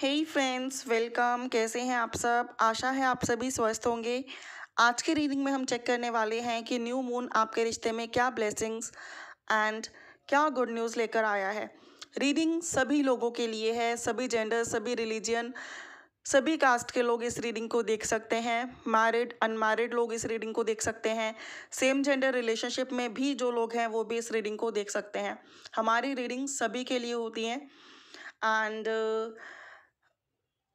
हे friends welcome कैसे हैं आप सब आशा है आप सभी स्वस्थ होंगे आज के रीडिंग में हम चेक करने वाले हैं कि न्यू मून आपके रिश्ते में क्या ब्लेसिंग्स एंड क्या गुड न्यूज़ लेकर आया है रीडिंग सभी लोगों के लिए है सभी जेंडर सभी रिलीजन सभी कास्ट के लोग इस रीडिंग को देख सकते हैं मैरिड अनमैरिड लोग इस रीडिंग को देख सकते हैं सेम जेंडर रिलेशनशिप में भी जो लोग हैं वो भी इस रीडिंग को देख सकते हैं हमारी रीडिंग सभी के लिए होती हैं एंड uh,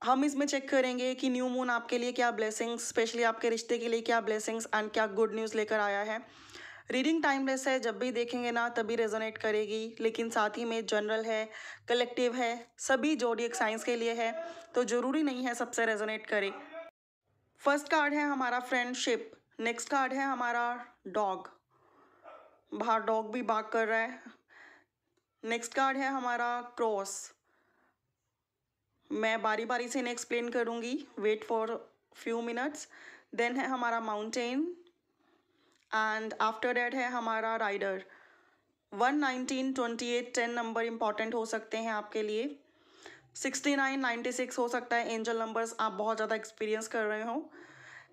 हम इसमें चेक करेंगे कि न्यू मून आपके लिए क्या ब्लेसिंग्स स्पेशली आपके रिश्ते के लिए क्या ब्लेसिंग्स एंड क्या गुड न्यूज़ लेकर आया है रीडिंग टाइमलेस है जब भी देखेंगे ना तभी रेजोनेट करेगी लेकिन साथ ही में जनरल है कलेक्टिव है सभी जोडियक साइंस के लिए है तो ज़रूरी नहीं है सबसे रेजोनेट करे फर्स्ट कार्ड है हमारा फ्रेंडशिप नेक्स्ट कार्ड है हमारा डॉग बाहर डॉग भी बाग कर रहा है नेक्स्ट कार्ड है हमारा क्रॉस मैं बारी बारी से इन्हें एक्सप्लेन करूँगी wait for few minutes then है हमारा माउंटेन एंड आफ्टर डैट है हमारा rider one nineteen twenty eight ten number important हो सकते हैं आपके लिए सिक्सटी नाइन नाइन्टी सिक्स हो सकता है एंजल नंबर्स आप बहुत ज़्यादा एक्सपीरियंस कर रहे हो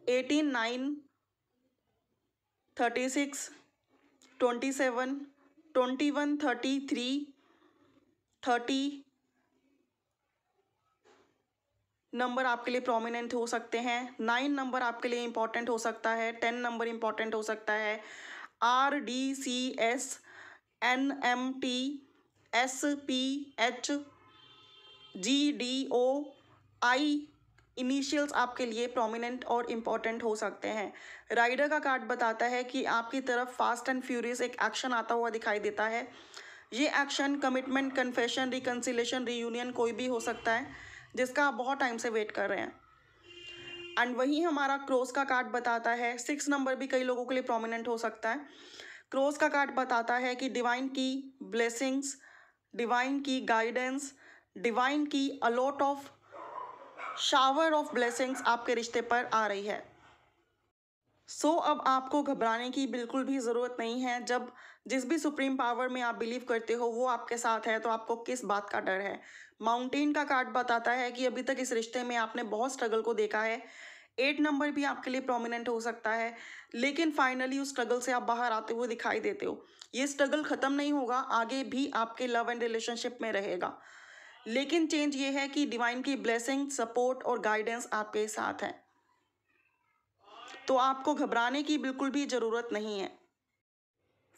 eighteen nine thirty six twenty seven twenty one thirty three thirty number आपके लिए प्रोमिनेंट हो सकते हैं नाइन नंबर आपके लिए इंपॉर्टेंट हो सकता है टेन नंबर इंपॉर्टेंट हो सकता है R D C S N M T S P H G D O I initials आपके लिए प्रोमिनेंट और इम्पॉर्टेंट हो सकते हैं राइडर का कार्ड बताता है कि आपकी तरफ फास्ट एंड फ्यूरियस एक एक्शन आता हुआ दिखाई देता है ये action commitment confession reconciliation reunion कोई भी हो सकता है जिसका आप बहुत टाइम से वेट कर रहे हैं एंड वही हमारा क्रोस का कार्ड बताता है सिक्स नंबर भी कई लोगों के लिए प्रोमिनेंट हो सकता है क्रोस का कार्ड बताता है कि डिवाइन की ब्लेसिंग्स डिवाइन की गाइडेंस डिवाइन की a lot of shower of blessings आपके रिश्ते पर आ रही है सो so, अब आपको घबराने की बिल्कुल भी ज़रूरत नहीं है जब जिस भी सुप्रीम पावर में आप बिलीव करते हो वो आपके साथ है तो आपको किस बात का डर है माउंटेन का कार्ड बताता है कि अभी तक इस रिश्ते में आपने बहुत स्ट्रगल को देखा है एट नंबर भी आपके लिए प्रोमिनेंट हो सकता है लेकिन फाइनली उस स्ट्रगल से आप बाहर आते हुए दिखाई देते हो ये स्ट्रगल ख़त्म नहीं होगा आगे भी आपके लव एंड रिलेशनशिप में रहेगा लेकिन चेंज ये है कि डिवाइन की ब्लेसिंग सपोर्ट और गाइडेंस आपके साथ है तो आपको घबराने की बिल्कुल भी ज़रूरत नहीं है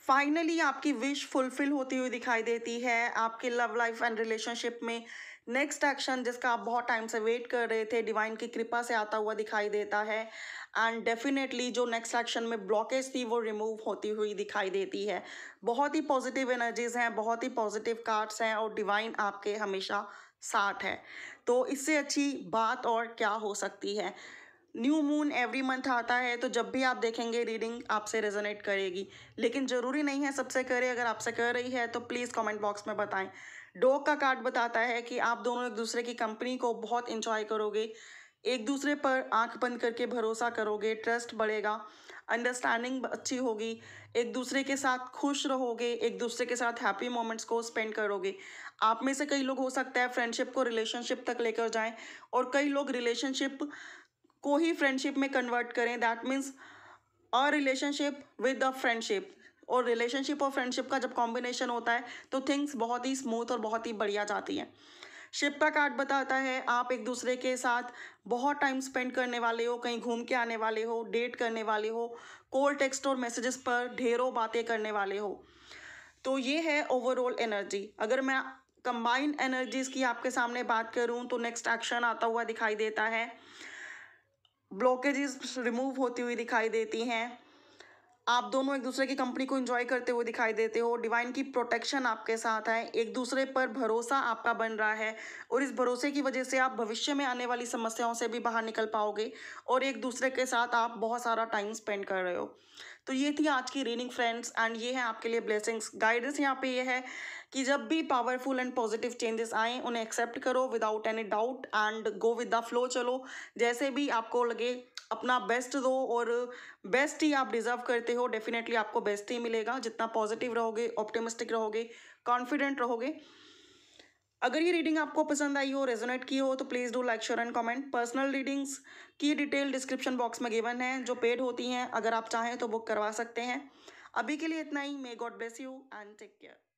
फाइनली आपकी विश फुलफिल होती हुई दिखाई देती है आपके लव लाइफ एंड रिलेशनशिप में नेक्स्ट एक्शन जिसका आप बहुत टाइम से वेट कर रहे थे डिवाइन की कृपा से आता हुआ दिखाई देता है एंड डेफिनेटली जो नेक्स्ट एक्शन में ब्लॉकेज थी वो रिमूव होती हुई दिखाई देती है बहुत ही पॉजिटिव एनर्जीज हैं बहुत ही पॉजिटिव कार्ड्स हैं और डिवाइन आपके हमेशा साथ है तो इससे अच्छी बात और क्या हो सकती है न्यू मून एवरी मंथ आता है तो जब भी आप देखेंगे रीडिंग आपसे रेजोनेट करेगी लेकिन ज़रूरी नहीं है सबसे करे अगर आपसे कर रही है तो प्लीज़ कमेंट बॉक्स में बताएं डॉग का कार्ड बताता है कि आप दोनों एक दूसरे की कंपनी को बहुत इंजॉय करोगे एक दूसरे पर आंख बंद करके भरोसा करोगे ट्रस्ट बढ़ेगा अंडरस्टैंडिंग अच्छी होगी एक दूसरे के साथ खुश रहोगे एक दूसरे के साथ हैप्पी मोमेंट्स को स्पेंड करोगे आप में से कई लोग हो सकता है फ्रेंडशिप को रिलेशनशिप तक लेकर जाएं और कई लोग रिलेशनशिप को ही फ्रेंडशिप में कन्वर्ट करें that means a relationship with a friendship और रिलेशनशिप और फ्रेंडशिप का जब कॉम्बिनेशन होता है तो थिंग्स बहुत ही स्मूथ और बहुत ही बढ़िया जाती हैं शिप का कार्ड बताता है आप एक दूसरे के साथ बहुत टाइम स्पेंड करने वाले हो कहीं घूम के आने वाले हो डेट करने वाले हो कॉल टेक्स्ट और मैसेजेस पर ढेरों बातें करने वाले हो तो ये है ओवरऑल एनर्जी अगर मैं कंबाइंड एनर्जीज़ की आपके सामने बात करूं तो नेक्स्ट एक्शन आता हुआ दिखाई देता है ब्लॉकेजेस रिमूव होती हुई दिखाई देती हैं आप दोनों एक दूसरे की कंपनी को इंजॉय करते हुए दिखाई देते हो डिवाइन की प्रोटेक्शन आपके साथ है एक दूसरे पर भरोसा आपका बन रहा है और इस भरोसे की वजह से आप भविष्य में आने वाली समस्याओं से भी बाहर निकल पाओगे और एक दूसरे के साथ आप बहुत सारा टाइम स्पेंड कर रहे हो तो ये थी आज की रीनिंग फ्रेंड्स एंड ये है आपके लिए ब्लेसिंग्स गाइडेंस यहाँ पे ये है कि जब भी पावरफुल एंड पॉजिटिव चेंजेस आए उन्हें एक्सेप्ट करो without any doubt and go with the flow चलो जैसे भी आपको लगे अपना बेस्ट दो और बेस्ट ही आप डिज़र्व करते हो डेफिनेटली आपको बेस्ट ही मिलेगा जितना पॉजिटिव रहोगे ऑप्टिमिस्टिक रहोगे कॉन्फिडेंट रहोगे अगर ये रीडिंग आपको पसंद आई हो रेजोनेट की हो तो please do like share and comment personal readings की डिटेल डिस्क्रिप्शन बॉक्स में गिवन है जो पेड होती हैं अगर आप चाहें तो बुक करवा सकते हैं अभी के लिए इतना ही may God bless you and take care